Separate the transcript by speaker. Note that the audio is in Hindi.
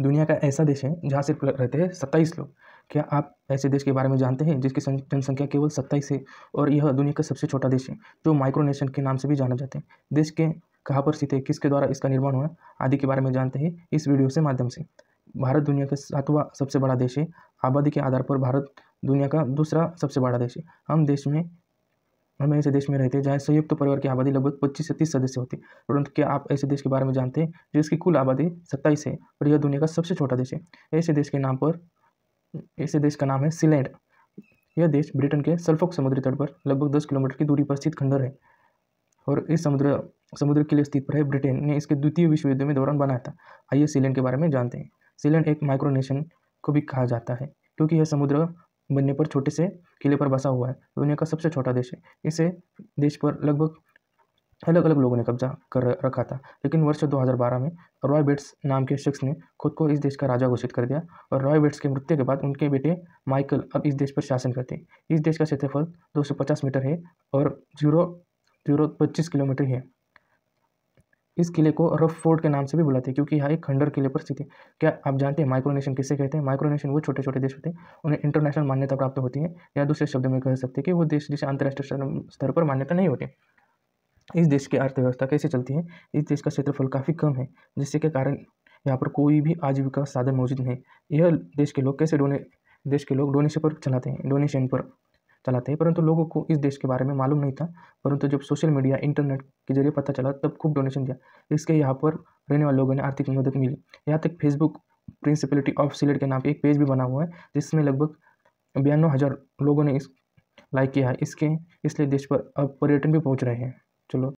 Speaker 1: दुनिया का ऐसा देश है जहाँ सिर्फ रहते हैं सत्ताईस लोग क्या आप ऐसे देश के बारे में जानते हैं जिसकी जनसंख्या केवल सत्ताईस है और यह दुनिया का सबसे छोटा देश है जो माइक्रोनेशन के नाम से भी जाना जाता है देश के कहाँ पर स्थित है किसके द्वारा इसका निर्माण हुआ आदि के बारे में जानते हैं इस वीडियो से माध्यम से भारत दुनिया का सातवां सबसे बड़ा देश है आबादी के आधार पर भारत दुनिया का दूसरा सबसे बड़ा देश है हम देश में हम ऐसे देश में रहते हैं जहाँ संयुक्त तो परिवार की आबादी लगभग पच्चीस से तीस सदस्य होती है परंतु क्या आप ऐसे देश के बारे में जानते हैं जिसकी कुल आबादी सत्ताईस है और यह दुनिया का सबसे छोटा देश है ऐसे देश के नाम पर ऐसे देश का नाम है सीलैंड यह देश ब्रिटेन के सल्फोक समुद्री तट पर लगभग दस किलोमीटर की दूरी पर स्थित खंडर है और इस समुद्र समुद्र के लिए स्थित पर है ब्रिटेन ने इसके द्वितीय विश्व युद्ध में दौरान बनाया था आइए सीलैंड के बारे में जानते हैं सीलैंड एक माइक्रोनेशन को भी कहा जाता है क्योंकि यह समुद्र बनने पर छोटे से किले पर बसा हुआ है दुनिया का सबसे छोटा देश है इसे देश पर लगभग अलग अलग लोगों ने कब्जा कर रखा था लेकिन वर्ष 2012 में रॉय बेट्स नाम के शख्स ने खुद को इस देश का राजा घोषित कर दिया और रॉय बेट्स के मृत्यु के बाद उनके बेटे माइकल अब इस देश पर शासन करते हैं इस देश का क्षेत्रफल 250 मीटर है और जीरो जीरो पच्चीस किलोमीटर है इस किले को रफ फोर्ट के नाम से भी बुलाते हैं क्योंकि यह एक खंडर किले पर स्थित है क्या आप जानते हैं माइक्रोनेशन किसे कहते हैं माइक्रोनेशन वो छोटे छोटे देश होते हैं उन्हें इंटरनेशनल मान्यता प्राप्त होती है या दूसरे शब्द में कह सकते हैं कि वो देश जिसे अंतर्राष्ट्रीय स्तर पर मान्यता नहीं होती इस देश की अर्थव्यवस्था कैसे चलती है इस देश का क्षेत्रफल काफ़ी कम है जिससे के कारण यहाँ पर कोई भी आजीविका साधन मौजूद नहीं यह देश के लोग कैसे डोने देश के लोग डोनेशन पर चलाते हैं डोनेशन पर चलाते हैं परंतु लोगों को इस देश के बारे में मालूम नहीं था परंतु जब सोशल मीडिया इंटरनेट के जरिए पता चला तब खूब डोनेशन दिया इसके यहाँ पर रहने वाले लोगों ने आर्थिक मदद मिली यहाँ तक फेसबुक प्रिंसिपलिटी ऑफ सिलेट के नाम पर एक पेज भी बना हुआ है जिसमें लगभग बयानवे हज़ार लोगों ने इस लाइक किया है इसके इसलिए देश पर अब पर्यटन भी पहुँच रहे हैं चलो